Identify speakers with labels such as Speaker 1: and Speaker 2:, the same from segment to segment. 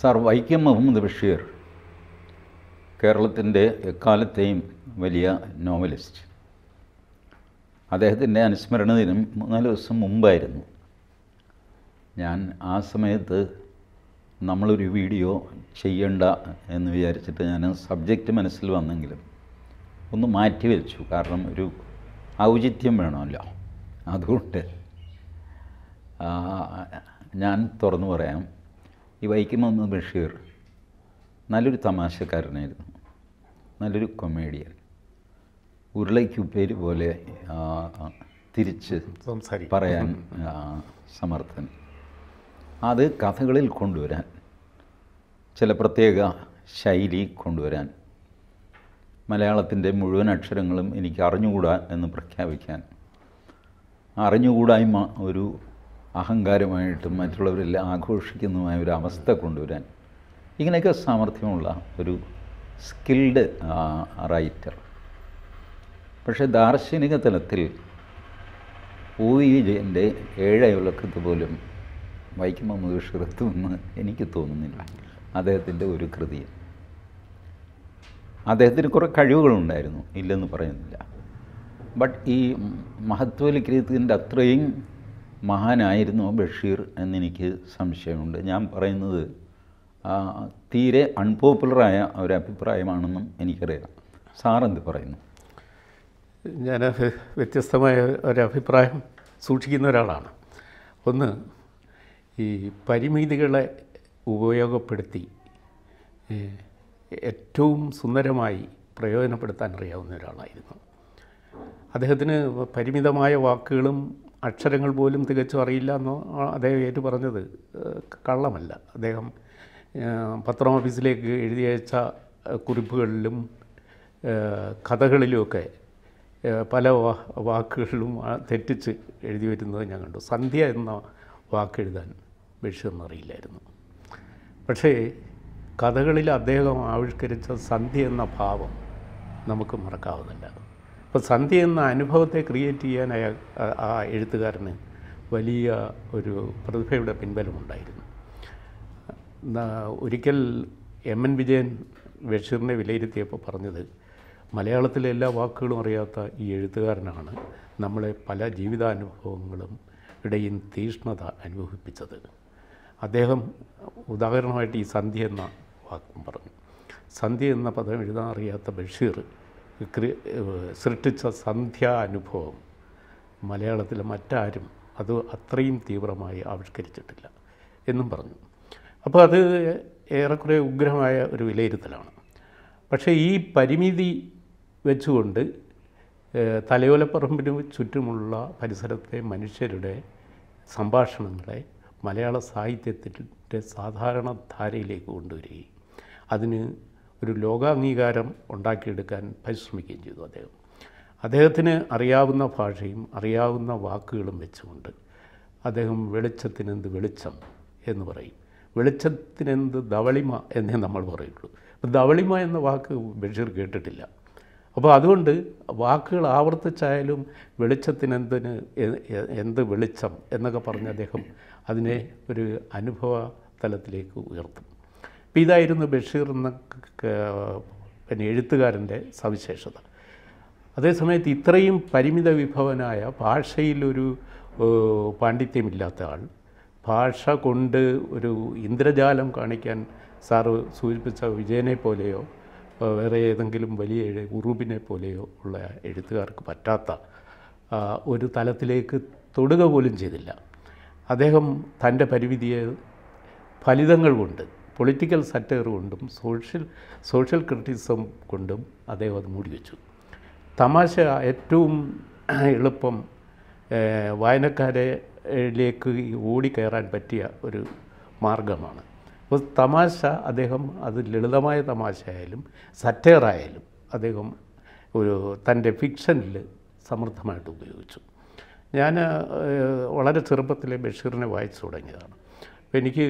Speaker 1: sir Vaikom Muhammad Basheer കേരളത്തിൻ്റെ എക്കാലത്തെയും വലിയ നോവലിസ്റ്റ് അദ്ദേഹത്തിൻ്റെ അനുസ്മരണ ദിനം മൂന്നാല് ദിവസം മുമ്പായിരുന്നു ഞാൻ ആ സമയത്ത് നമ്മളൊരു വീഡിയോ ചെയ്യണ്ട എന്ന് വിചാരിച്ചിട്ട് ഞാൻ സബ്ജക്റ്റ് മനസ്സിൽ വന്നെങ്കിലും ഒന്ന് മാറ്റി വെച്ചു കാരണം ഒരു ഔചിത്യം വേണമല്ലോ അതുകൊണ്ട് ഞാൻ തുറന്നു പറയാം ഈ വൈക്കം മുഹമ്മദ് ബഷീർ നല്ലൊരു തമാശക്കാരനായിരുന്നു നല്ലൊരു കൊമേഡിയൻ ഉരുളയ്ക്കുപ്പേര് പോലെ തിരിച്ച് പറയാൻ സമർത്ഥൻ അത് കഥകളിൽ കൊണ്ടുവരാൻ ചില പ്രത്യേക ശൈലി കൊണ്ടുവരാൻ മലയാളത്തിൻ്റെ മുഴുവൻ അക്ഷരങ്ങളും എനിക്ക് അറിഞ്ഞുകൂടാ എന്ന് പ്രഖ്യാപിക്കാൻ അറിഞ്ഞുകൂടായ്മ ഒരു അഹങ്കാരമായിട്ടും മറ്റുള്ളവരെല്ലാം ആഘോഷിക്കുന്നതുമായ ഒരു അവസ്ഥ കൊണ്ടുവരാൻ ഇങ്ങനെയൊക്കെ സാമർഥ്യമുള്ള ഒരു സ്കിൽഡ് റൈറ്റർ പക്ഷേ ദാർശനിക തലത്തിൽ ഒ വിജയൻ്റെ ജയൻ്റെ ഏഴയലക്കത്ത് പോലും വൈക്കം മുഖേഷ് എനിക്ക് തോന്നുന്നില്ല അദ്ദേഹത്തിൻ്റെ ഒരു കൃതി അദ്ദേഹത്തിന് കുറേ കഴിവുകളുണ്ടായിരുന്നു ഇല്ലെന്ന് പറയുന്നില്ല ബട്ട് ഈ മഹത്വലിക്രീത്തിൻ്റെ അത്രയും മഹാനായിരുന്നു ബഷീർ എന്നെനിക്ക് സംശയമുണ്ട് ഞാൻ പറയുന്നത് തീരെ അൺപോപ്പുലറായ ഒരു അഭിപ്രായമാണെന്നും എനിക്കറിയാം സാറെന്ത് പറയുന്നു
Speaker 2: ഞാൻ വ്യത്യസ്തമായ ഒരഭിപ്രായം സൂക്ഷിക്കുന്ന ഒരാളാണ് ഒന്ന് ഈ പരിമിതികളെ ഉപയോഗപ്പെടുത്തി ഏറ്റവും സുന്ദരമായി പ്രയോജനപ്പെടുത്താൻ അറിയാവുന്ന ഒരാളായിരുന്നു അദ്ദേഹത്തിന് പരിമിതമായ വാക്കുകളും അക്ഷരങ്ങൾ പോലും തികച്ചും അറിയില്ല എന്നോ അദ്ദേഹം ഏറ്റു പറഞ്ഞത് കള്ളമല്ല അദ്ദേഹം പത്രം ഓഫീസിലേക്ക് എഴുതിയച്ച കുറിപ്പുകളിലും കഥകളിലുമൊക്കെ പല വാക്കുകളിലും തെറ്റിച്ച് എഴുതി വരുന്നത് ഞാൻ കണ്ടു സന്ധ്യ എന്ന വാക്ക് എഴുതാൻ അറിയില്ലായിരുന്നു പക്ഷേ കഥകളിൽ അദ്ദേഹം ആവിഷ്കരിച്ച സന്ധ്യ എന്ന ഭാവം നമുക്ക് മറക്കാവുന്നില്ല അപ്പോൾ സന്ധ്യ എന്ന അനുഭവത്തെ ക്രിയേറ്റ് ചെയ്യാൻ അയാൾ ആ എഴുത്തുകാരന് വലിയ ഒരു പ്രതിഭയുടെ പിൻബലമുണ്ടായിരുന്നു ഒരിക്കൽ എം എൻ വിജയൻ ബഷീറിനെ വിലയിരുത്തിയപ്പോൾ പറഞ്ഞത് മലയാളത്തിലെ എല്ലാ വാക്കുകളും അറിയാത്ത ഈ എഴുത്തുകാരനാണ് നമ്മളെ പല ജീവിതാനുഭവങ്ങളും ഇടയും തീഷ്ണത അനുഭവിപ്പിച്ചത് അദ്ദേഹം ഉദാഹരണമായിട്ട് ഈ സന്ധ്യ എന്ന വാക്കും പറഞ്ഞു സന്ധ്യ എന്ന പദം എഴുതാൻ അറിയാത്ത ബഷീർ സൃഷ്ടിച്ച അനുഭവം മലയാളത്തിലെ മറ്റാരും അത് അത്രയും തീവ്രമായി ആവിഷ്കരിച്ചിട്ടില്ല എന്നും പറഞ്ഞു അപ്പോൾ അത് ഏറെക്കുറെ ഉഗ്രഹമായ ഒരു വിലയിരുത്തലാണ് പക്ഷേ ഈ പരിമിതി വെച്ചുകൊണ്ട് തലയോലപ്പറമ്പിന് ചുറ്റുമുള്ള പരിസരത്തെ മനുഷ്യരുടെ സംഭാഷണങ്ങളെ മലയാള സാഹിത്യത്തിൻ്റെ സാധാരണ ധാരയിലേക്ക് കൊണ്ടുവരികയും അതിന് ഒരു അംഗീകാരം ഉണ്ടാക്കിയെടുക്കാൻ പരിശ്രമിക്കുകയും ചെയ്തു അദ്ദേഹം അദ്ദേഹത്തിന് അറിയാവുന്ന ഭാഷയും അറിയാവുന്ന വാക്കുകളും വെച്ചുകൊണ്ട് അദ്ദേഹം വെളിച്ചത്തിനെന്ത് വെളിച്ചം എന്ന് പറയും വെളിച്ചത്തിനെന്ത് ധവളിമ എന്നേ നമ്മൾ പറയുള്ളൂ അപ്പോൾ ധവളിമ എന്ന വാക്ക് ബഷീർ കേട്ടിട്ടില്ല അപ്പോൾ അതുകൊണ്ട് വാക്കുകൾ ആവർത്തിച്ചായാലും വെളിച്ചത്തിനെന്തിന് എന്ത് വെളിച്ചം എന്നൊക്കെ പറഞ്ഞ് അദ്ദേഹം അതിനെ ഒരു അനുഭവ തലത്തിലേക്ക് ഉയർത്തും അപ്പം ഇതായിരുന്നു ബഷീർ എന്ന പിന്നെ എഴുത്തുകാരൻ്റെ സവിശേഷത അതേസമയത്ത് ഇത്രയും പരിമിത വിഭവനായ ഭാഷയിലൊരു പാണ്ഡിത്യമില്ലാത്ത ആൾ ഭാഷ കൊണ്ട് ഒരു ഇന്ദ്രജാലം കാണിക്കാൻ സാറ് സൂചിപ്പിച്ച വിജയനെ പോലെയോ വേറെ ഏതെങ്കിലും വലിയ ഉറുബിനെ പോലെയോ ഉള്ള എഴുത്തുകാർക്ക് പറ്റാത്ത ഒരു തലത്തിലേക്ക് തൊടുക പോലും ചെയ്തില്ല അദ്ദേഹം തൻ്റെ പരിമിതിയെ ഫലിതങ്ങൾ കൊണ്ട് പൊളിറ്റിക്കൽ സറ്റയർ കൊണ്ടും സോഷ്യൽ സോഷ്യൽ ക്രിറ്റിസം കൊണ്ടും അദ്ദേഹം അത് മൂടി വെച്ചു തമാശ ഏറ്റവും എളുപ്പം വായനക്കാരിലേക്ക് ഓടിക്കയറാൻ പറ്റിയ ഒരു മാർഗമാണ് അപ്പോൾ തമാശ അദ്ദേഹം അത് ലളിതമായ തമാശ ആയാലും സറ്റയറായാലും അദ്ദേഹം ഒരു തൻ്റെ ഫിക്ഷനിൽ സമൃദ്ധമായിട്ട് ഉപയോഗിച്ചു ഞാൻ വളരെ ചെറുപ്പത്തിലെ ബഷീറിനെ വായിച്ചു തുടങ്ങിയതാണ് എനിക്ക്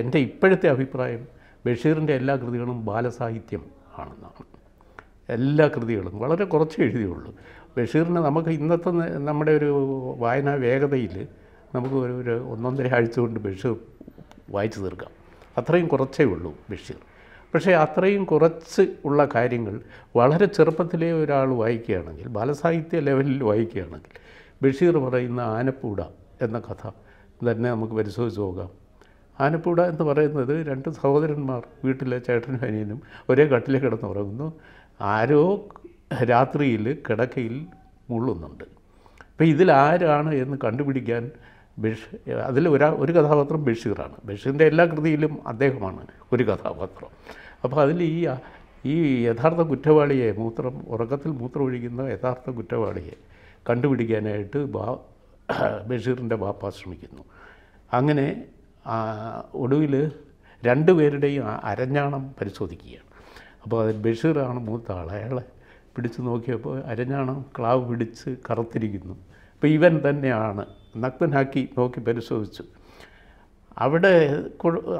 Speaker 2: എൻ്റെ ഇപ്പോഴത്തെ അഭിപ്രായം ബഷീറിൻ്റെ എല്ലാ കൃതികളും ബാലസാഹിത്യം ആണെന്നാണ് എല്ലാ കൃതികളും വളരെ കുറച്ച് എഴുതിയുള്ളൂ ബഷീറിനെ നമുക്ക് ഇന്നത്തെ നമ്മുടെ ഒരു വായനാ വേഗതയിൽ നമുക്ക് ഒരു ഒരു ഒന്നൊന്നര ആഴ്ച കൊണ്ട് ബഷീർ വായിച്ചു തീർക്കാം അത്രയും കുറച്ചേ ഉള്ളൂ ബഷീർ പക്ഷേ അത്രയും കുറച്ച് ഉള്ള കാര്യങ്ങൾ വളരെ ചെറുപ്പത്തിലെ ഒരാൾ വായിക്കുകയാണെങ്കിൽ ബാലസാഹിത്യ ലെവലിൽ വായിക്കുകയാണെങ്കിൽ ബഷീർ പറയുന്ന ആനപ്പൂട എന്ന കഥ തന്നെ നമുക്ക് പരിശോധിച്ച് നോക്കാം ആനപ്പൂട എന്ന് പറയുന്നത് രണ്ട് സഹോദരന്മാർ വീട്ടിലെ ചേട്ടനും അനിയനും ഒരേ കട്ടിലെ കിടന്ന് ഉറങ്ങുന്നു ആരോ രാത്രിയിൽ കിടക്കയിൽ മുള്ളുന്നുണ്ട് അപ്പോൾ ആരാണ് എന്ന് കണ്ടുപിടിക്കാൻ ബഷ് അതിൽ ഒരാ ഒരു കഥാപാത്രം ബഷീറാണ് ബഷീറിൻ്റെ എല്ലാ കൃതിയിലും അദ്ദേഹമാണ് ഒരു കഥാപാത്രം അപ്പോൾ അതിൽ ഈ ഈ യഥാർത്ഥ കുറ്റവാളിയെ മൂത്രം ഉറക്കത്തിൽ മൂത്രമൊഴിക്കുന്ന യഥാർത്ഥ കുറ്റവാളിയെ കണ്ടുപിടിക്കാനായിട്ട് ബാ ബഷീറിൻ്റെ ബാപ്പ ശ്രമിക്കുന്നു അങ്ങനെ ഒടുവിൽ രണ്ടുപേരുടെയും അരഞ്ഞാണം പരിശോധിക്കുകയാണ് അപ്പോൾ അത് ബഷീറാണ് മൂത്ത ആൾ അയാളെ പിടിച്ചു നോക്കിയപ്പോൾ അരഞ്ഞാണം ക്ലാവ് പിടിച്ച് കറുത്തിരിക്കുന്നു അപ്പോൾ ഇവൻ തന്നെയാണ് നഗ്നാക്കി നോക്കി പരിശോധിച്ചു അവിടെ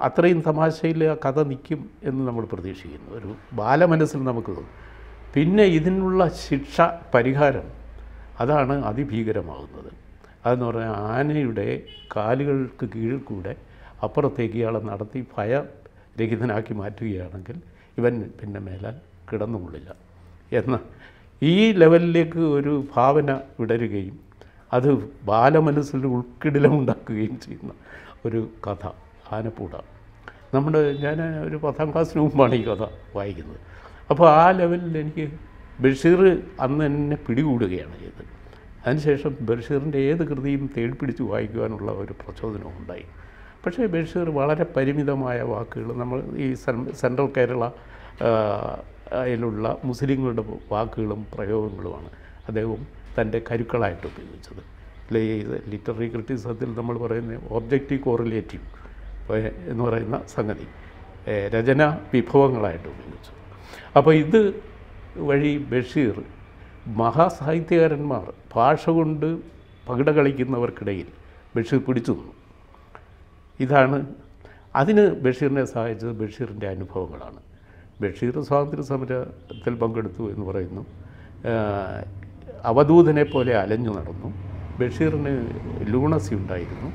Speaker 2: അത്രയും തമാശയിൽ ആ കഥ നിൽക്കും എന്ന് നമ്മൾ പ്രതീക്ഷിക്കുന്നു ഒരു ബാലമനസ്സിൽ നമുക്ക് തോന്നും പിന്നെ ഇതിനുള്ള ശിക്ഷ പരിഹാരം അതാണ് അതിഭീകരമാകുന്നത് അതെന്ന് പറഞ്ഞാൽ ആനയുടെ കാലുകൾക്ക് കീഴിൽ കൂടെ അപ്പുറത്തേക്ക് ഇയാളെ നടത്തി ഭയരഹിതനാക്കി മാറ്റുകയാണെങ്കിൽ ഇവൻ പിന്നെ മേലാൽ കിടന്നുകൊള്ളില്ല എന്ന ഈ ലെവലിലേക്ക് ഒരു ഭാവന വിടരുകയും അത് ബാലമനസ്സിൽ ഉൾക്കിടിലമുണ്ടാക്കുകയും ചെയ്യുന്ന ഒരു കഥ ആനപ്പൂട നമ്മുടെ ഞാൻ ഒരു പത്താം ക്ലാസ്സിന് മുമ്പാണ് ഈ കഥ വായിക്കുന്നത് അപ്പോൾ ആ ലെവലിൽ എനിക്ക് ബഷീർ അന്ന് എന്നെ പിടികൂടുകയാണ് ചെയ്തത് അതിനുശേഷം ബഷീറിൻ്റെ ഏത് കൃതിയും തേടി പിടിച്ച് വായിക്കുവാനുള്ള ഒരു പ്രചോദനവും ഉണ്ടായി പക്ഷേ ബഷീർ വളരെ പരിമിതമായ വാക്കുകൾ നമ്മൾ ഈ സെൻട്രൽ കേരള അതിലുള്ള മുസ്ലിങ്ങളുടെ വാക്കുകളും പ്രയോഗങ്ങളുമാണ് അദ്ദേഹം തൻ്റെ കരുക്കളായിട്ട് ഉപയോഗിച്ചത് ഈ ലിറ്റററി ക്രിറ്റിസത്തിൽ നമ്മൾ പറയുന്ന ഓബ്ജക്റ്റീവ് കോറിലേറ്റീവ് എന്ന് പറയുന്ന സംഗതി രചന വിഭവങ്ങളായിട്ട് ഉപയോഗിച്ചു അപ്പോൾ ഇത് വഴി ബഷീർ മഹാസാഹിത്യകാരന്മാർ ഭാഷ കൊണ്ട് പകിട കളിക്കുന്നവർക്കിടയിൽ ബഷീർ പിടിച്ചു നിന്നു ഇതാണ് അതിന് ബഷീറിനെ സഹായിച്ചത് ബഷീറിൻ്റെ അനുഭവങ്ങളാണ് ബഷീർ സ്വാതന്ത്ര്യ സമരത്തിൽ പങ്കെടുത്തു എന്ന് പറയുന്നു അവധൂതനെ പോലെ അലഞ്ഞു നടന്നു ബഷീറിന് ലൂണസി ഉണ്ടായിരുന്നു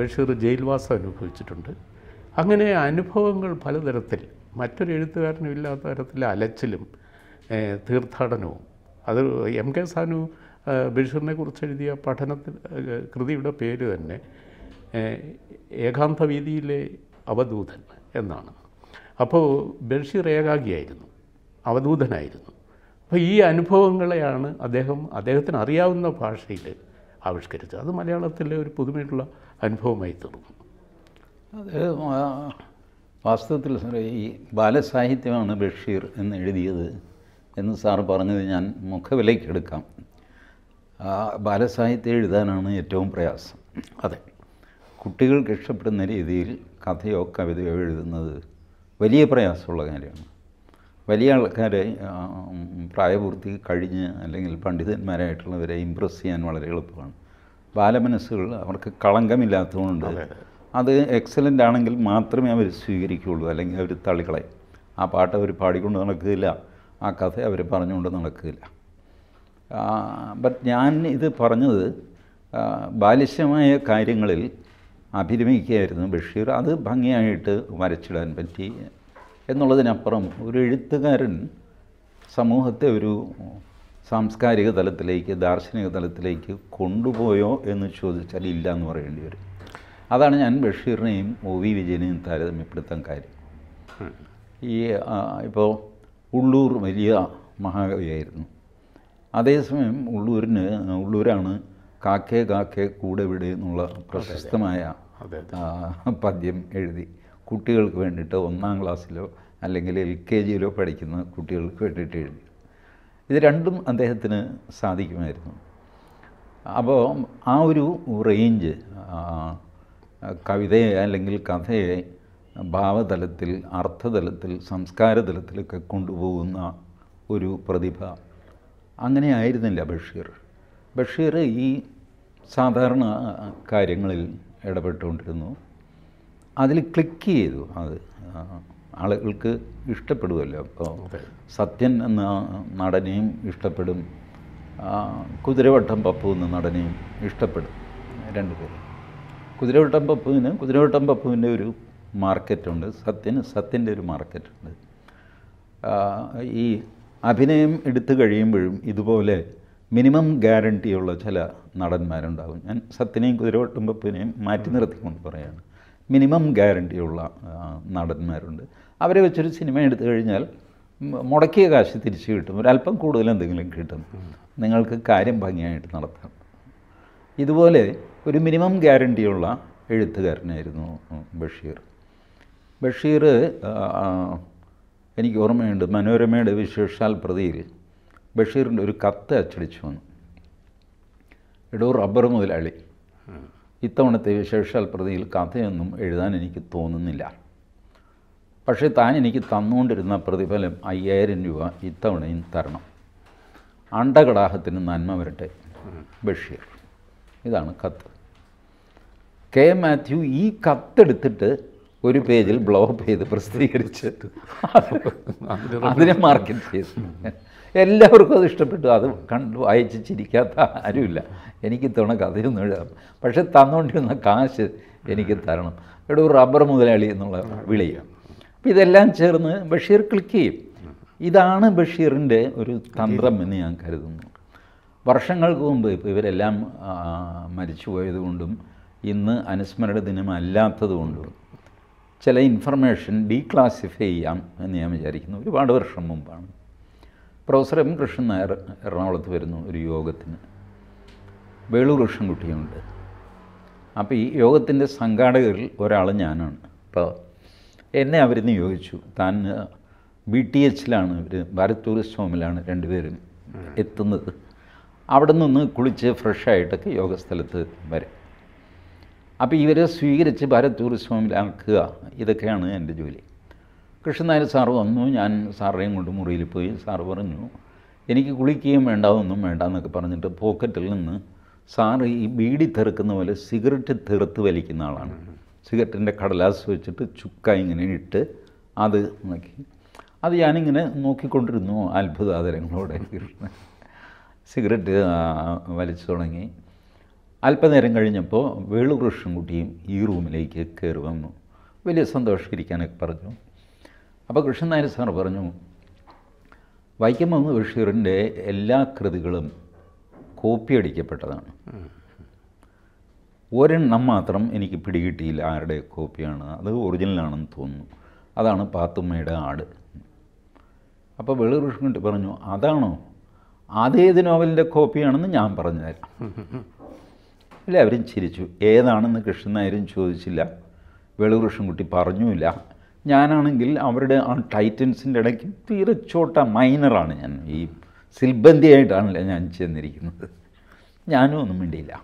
Speaker 2: ബഷീർ ജയിൽവാസം അനുഭവിച്ചിട്ടുണ്ട് അങ്ങനെ അനുഭവങ്ങൾ പലതരത്തിൽ മറ്റൊരു എഴുത്തുകാരനും ഇല്ലാത്ത തരത്തിൽ അലച്ചിലും തീർത്ഥാടനവും അത് എം കെ സാനു ബഷീറിനെ കുറിച്ച് എഴുതിയ പഠനത്തിൽ കൃതിയുടെ പേര് തന്നെ ഏകാന്തവീതിയിലെ അവധൂതൻ എന്നാണ് അപ്പോൾ ബഷീർ ഏകാഗിയായിരുന്നു അവധൂതനായിരുന്നു അപ്പോൾ ഈ അനുഭവങ്ങളെയാണ് അദ്ദേഹം അദ്ദേഹത്തിന് അറിയാവുന്ന ഭാഷയിൽ ആവിഷ്കരിച്ചത് അത് മലയാളത്തിലെ ഒരു പുതുമയുള്ള അനുഭവമായി തീർന്നു
Speaker 1: അത് വാസ്തവത്തിൽ സാറേ ഈ ബാലസാഹിത്യമാണ് ബഷീർ എന്ന് എഴുതിയത് എന്ന് സാർ പറഞ്ഞത് ഞാൻ മുഖവിലയ്ക്കെടുക്കാം ബാലസാഹിത്യം എഴുതാനാണ് ഏറ്റവും പ്രയാസം അതെ കുട്ടികൾക്ക് ഇഷ്ടപ്പെടുന്ന രീതിയിൽ കഥയോ കവിതയോ എഴുതുന്നത് വലിയ പ്രയാസമുള്ള കാര്യമാണ് വലിയ ആൾക്കാരെ പ്രായപൂർത്തി കഴിഞ്ഞ് അല്ലെങ്കിൽ പണ്ഡിതന്മാരായിട്ടുള്ളവരെ ഇമ്പ്രസ് ചെയ്യാൻ വളരെ എളുപ്പമാണ് ബാലമനസ്സുകൾ അവർക്ക് കളങ്കമില്ലാത്തതുകൊണ്ട് അത് എക്സലൻ്റ് ആണെങ്കിൽ മാത്രമേ അവർ സ്വീകരിക്കുകയുള്ളൂ അല്ലെങ്കിൽ അവർ തള്ളിക്കളയും ആ പാട്ട് അവർ പാടിക്കൊണ്ട് നടക്കില്ല ആ കഥ അവർ പറഞ്ഞുകൊണ്ട് നടക്കില്ല ബട്ട് ഞാൻ ഇത് പറഞ്ഞത് ബാലിശ്യമായ കാര്യങ്ങളിൽ അഭിരമിക്കുകയായിരുന്നു ബഷീർ അത് ഭംഗിയായിട്ട് വരച്ചിടാൻ പറ്റി എന്നുള്ളതിനപ്പുറം ഒരു എഴുത്തുകാരൻ സമൂഹത്തെ ഒരു സാംസ്കാരിക തലത്തിലേക്ക് ദാർശനിക തലത്തിലേക്ക് കൊണ്ടുപോയോ എന്ന് ചോദിച്ചാൽ ഇല്ല എന്ന് പറയേണ്ടി വരും അതാണ് ഞാൻ ബഷീറിനെയും ഒ വി വിജയനെയും താരതമ്യപ്പെടുത്താൻ കാര്യം ഈ ഇപ്പോൾ ഉള്ളൂർ വലിയ മഹാകവിയായിരുന്നു അതേസമയം ഉള്ളൂരിന് ഉള്ളൂരാണ് കാക്കേ കാക്കേ കൂടെ വിടെ എന്നുള്ള പ്രശസ്തമായ പദ്യം എഴുതി കുട്ടികൾക്ക് വേണ്ടിയിട്ട് ഒന്നാം ക്ലാസ്സിലോ അല്ലെങ്കിൽ എൽ കെ ജിയിലോ പഠിക്കുന്ന കുട്ടികൾക്ക് വേണ്ടിയിട്ട് എഴുതി ഇത് രണ്ടും അദ്ദേഹത്തിന് സാധിക്കുമായിരുന്നു അപ്പോൾ ആ ഒരു റേഞ്ച് കവിതയെ അല്ലെങ്കിൽ കഥയെ ഭാവതലത്തിൽ അർത്ഥതലത്തിൽ സംസ്കാരതലത്തിലൊക്കെ കൊണ്ടുപോകുന്ന ഒരു പ്രതിഭ അങ്ങനെ ആയിരുന്നില്ല ബഷീർ ബഷീർ ഈ സാധാരണ കാര്യങ്ങളിൽ ഇടപെട്ടുകൊണ്ടിരുന്നു അതിൽ ക്ലിക്ക് ചെയ്തു അത് ആളുകൾക്ക് ഇഷ്ടപ്പെടുമല്ലോ അപ്പോൾ സത്യൻ എന്ന നടനെയും ഇഷ്ടപ്പെടും കുതിരവട്ടം പപ്പു എന്ന നടനെയും ഇഷ്ടപ്പെടും രണ്ടുപേരും കുതിരവട്ടം പപ്പുവിന് കുതിരവട്ടം പപ്പുവിൻ്റെ ഒരു മാർക്കറ്റുണ്ട് സത്യന് സത്യൻ്റെ ഒരു മാർക്കറ്റുണ്ട് ഈ അഭിനയം എടുത്തു കഴിയുമ്പോഴും ഇതുപോലെ മിനിമം ഗ്യാരണ്ടിയുള്ള ചില നടന്മാരുണ്ടാകും ഞാൻ സത്യനെയും കുതിരവട്ടുമ്പപ്പിനെയും മാറ്റി നിർത്തിക്കൊണ്ട് പറയുകയാണ് മിനിമം ഗ്യാരണ്ടിയുള്ള നടന്മാരുണ്ട് അവരെ വെച്ചൊരു സിനിമ എടുത്തു കഴിഞ്ഞാൽ മുടക്കിയ കാശ് തിരിച്ചു കിട്ടും ഒരല്പം കൂടുതൽ എന്തെങ്കിലും കിട്ടും നിങ്ങൾക്ക് കാര്യം ഭംഗിയായിട്ട് നടത്താം ഇതുപോലെ ഒരു മിനിമം ഗ്യാരണ്ടിയുള്ള എഴുത്തുകാരനായിരുന്നു ബഷീർ ബഷീർ എനിക്ക് ഓർമ്മയുണ്ട് മനോരമയുടെ വിശേഷാൽ പ്രതിയിൽ ബഷീറിൻ്റെ ഒരു കത്ത് അച്ചടിച്ചു വന്നു എടോ റബ്ബർ മുതലാളി ഇത്തവണത്തെ വിശേഷാൽ പ്രതിയിൽ കഥയൊന്നും എഴുതാൻ എനിക്ക് തോന്നുന്നില്ല പക്ഷേ താൻ എനിക്ക് തന്നുകൊണ്ടിരുന്ന പ്രതിഫലം അയ്യായിരം രൂപ ഇത്തവണയും തരണം അണ്ടകടാഹത്തിന് നന്മ വരട്ടെ ബഷീർ ഇതാണ് കത്ത് കെ മാത്യു ഈ കത്തെടുത്തിട്ട് ഒരു പേജിൽ ബ്ലോക്ക് ചെയ്ത് പ്രസിദ്ധീകരിച്ച് അതിനെ മാർക്കറ്റ് ചെയ്തു എല്ലാവർക്കും അത് ഇഷ്ടപ്പെട്ടു അത് കണ്ടു വായിച്ച് ചിരിക്കാത്ത ആരുമില്ല എനിക്ക് തവണ കഥയൊന്നും എഴുതാം പക്ഷേ തന്നുകൊണ്ടിരുന്ന കാശ് എനിക്ക് തരണം ഇവിടെ ഒരു റബ്ബർ മുതലാളി എന്നുള്ള വിളിയാണ് അപ്പോൾ ഇതെല്ലാം ചേർന്ന് ബഷീർ ക്ലിക്ക് ചെയ്യും ഇതാണ് ബഷീറിൻ്റെ ഒരു തന്ത്രം എന്ന് ഞാൻ കരുതുന്നു വർഷങ്ങൾക്ക് മുമ്പ് ഇപ്പോൾ ഇവരെല്ലാം മരിച്ചു പോയതുകൊണ്ടും ഇന്ന് അനുസ്മരണ ദിനം അല്ലാത്തതുകൊണ്ടും ചില ഇൻഫർമേഷൻ ഡീക്ലാസിഫൈ ചെയ്യാം എന്ന് ഞാൻ വിചാരിക്കുന്നു ഒരുപാട് വർഷം മുമ്പാണ് പ്രൊഫസർ എം കൃഷ്ണൻ നായർ എറണാകുളത്ത് വരുന്നു ഒരു യോഗത്തിന് വേളു കൃഷ്ണൻകുട്ടിയുണ്ട് അപ്പോൾ ഈ യോഗത്തിൻ്റെ സംഘാടകരിൽ ഒരാൾ ഞാനാണ് അപ്പോൾ എന്നെ അവർ നിയോഗിച്ചു താൻ ബി ടി എച്ചിലാണ് ഇവർ ഭാരത് ടൂറിസ്റ്റ് ഹോമിലാണ് രണ്ടുപേരും എത്തുന്നത് അവിടെ നിന്ന് കുളിച്ച് ഫ്രഷായിട്ടൊക്കെ യോഗസ്ഥലത്ത് വരെ അപ്പോൾ ഇവരെ സ്വീകരിച്ച് ഭാരത് ടൂറിസ്റ്റ് ഹോമിലാക്കുക ഇതൊക്കെയാണ് എൻ്റെ ജോലി കൃഷ്ണനായർ സാർ വന്നു ഞാൻ സാറേയും കൊണ്ട് മുറിയിൽ പോയി സാർ പറഞ്ഞു എനിക്ക് കുളിക്കുകയും വേണ്ട ഒന്നും വേണ്ട എന്നൊക്കെ പറഞ്ഞിട്ട് പോക്കറ്റിൽ നിന്ന് സാറ് ഈ ബീഡി തെറുക്കുന്ന പോലെ സിഗരറ്റ് തെറുത്ത് വലിക്കുന്ന ആളാണ് സിഗരറ്റിൻ്റെ കടലാസ് വെച്ചിട്ട് ചുക്ക ഇങ്ങനെ ഇട്ട് അത് നോക്കി അത് ഞാനിങ്ങനെ നോക്കിക്കൊണ്ടിരുന്നു അത്ഭുതാദരങ്ങളോടെ കൃഷ്ണൻ സിഗരറ്റ് വലിച്ചു തുടങ്ങി അല്പനേരം കഴിഞ്ഞപ്പോൾ വേളു കൃഷ്ണൻകുട്ടിയും ഈ റൂമിലേക്ക് കയറി വന്നു വലിയ ഇരിക്കാനൊക്കെ പറഞ്ഞു അപ്പോൾ കൃഷ്ണൻ നായർ സാർ പറഞ്ഞു വൈക്കം മുഹമ്മദ് ബഷീറിൻ്റെ എല്ലാ കൃതികളും കോപ്പിയടിക്കപ്പെട്ടതാണ് ഒരെണ്ണം മാത്രം എനിക്ക് പിടികിട്ടിയില്ല ആരുടെ കോപ്പിയാണ് അത് ഒറിജിനലാണെന്ന് തോന്നുന്നു അതാണ് പാത്തുമ്മയുടെ ആട് അപ്പോൾ വെളുകൃഷ്ണൻ പറഞ്ഞു അതാണോ അതേത് നോവലിൻ്റെ കോപ്പിയാണെന്ന് ഞാൻ പറഞ്ഞു തരാം എല്ലാവരും ചിരിച്ചു ഏതാണെന്ന് കൃഷ്ണൻ നായരും ചോദിച്ചില്ല വെളുകൃഷ്ണൻകുട്ടി പറഞ്ഞുമില്ല ഞാനാണെങ്കിൽ അവരുടെ ആ ടൈറ്റൻസിൻ്റെ ഇടയ്ക്ക് തീരെ ചോട്ട മൈനറാണ് ഞാൻ ഈ സിൽബന്തിയായിട്ടാണല്ലോ ഞാൻ ചെന്നിരിക്കുന്നത് ഞാനും ഒന്നും വേണ്ടിയില്ല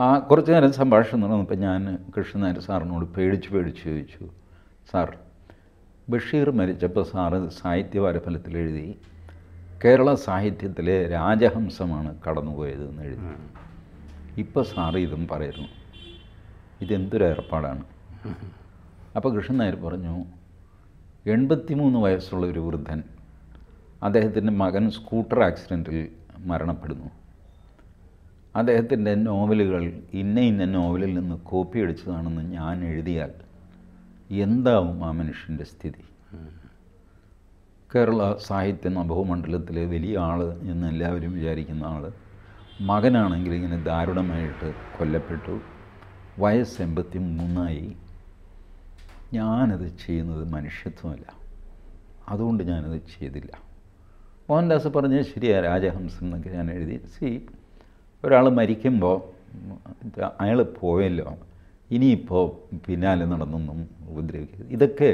Speaker 1: ആ കുറച്ച് നേരം സംഭാഷണം നടന്നപ്പോൾ ഞാൻ കൃഷ്ണനായർ സാറിനോട് പേടിച്ച് പേടിച്ച് ചോദിച്ചു സാർ ബഷീർ മരിച്ചപ്പോൾ സാറ് ഫലത്തിൽ എഴുതി കേരള സാഹിത്യത്തിലെ രാജഹംസമാണ് കടന്നുപോയത് എന്ന് എഴുതി ഇപ്പോൾ സാറ് ഇതും പറയുന്നു ഇതെന്തൊരു ഏർപ്പാടാണ് അപ്പോൾ കൃഷ്ണൻ നായർ പറഞ്ഞു എൺപത്തിമൂന്ന് വയസ്സുള്ള ഒരു വൃദ്ധൻ അദ്ദേഹത്തിൻ്റെ മകൻ സ്കൂട്ടർ ആക്സിഡൻറ്റിൽ മരണപ്പെടുന്നു അദ്ദേഹത്തിൻ്റെ നോവലുകൾ ഇന്ന ഇന്ന നോവലിൽ നിന്ന് കോപ്പി അടിച്ചതാണെന്ന് ഞാൻ എഴുതിയാൽ എന്താവും ആ മനുഷ്യൻ്റെ സ്ഥിതി കേരള സാഹിത്യ നഭവമണ്ഡലത്തിലെ വലിയ ആൾ എന്ന് എല്ലാവരും വിചാരിക്കുന്ന ആൾ മകനാണെങ്കിൽ ഇങ്ങനെ ദാരുണമായിട്ട് കൊല്ലപ്പെട്ടു വയസ്സ് എൺപത്തി മൂന്നായി ഞാനത് ചെയ്യുന്നത് മനുഷ്യത്വമല്ല അതുകൊണ്ട് ഞാനത് ചെയ്തില്ല മോഹൻദാസ് പറഞ്ഞ ശരിയാണ് രാജഹംസം എന്നൊക്കെ ഞാൻ എഴുതി സി ഒരാൾ മരിക്കുമ്പോൾ അയാൾ പോയല്ലോ ഇനിയിപ്പോൾ പിന്നാലെ നടന്നൊന്നും ഉപദ്രവിക്കരുത് ഇതൊക്കെ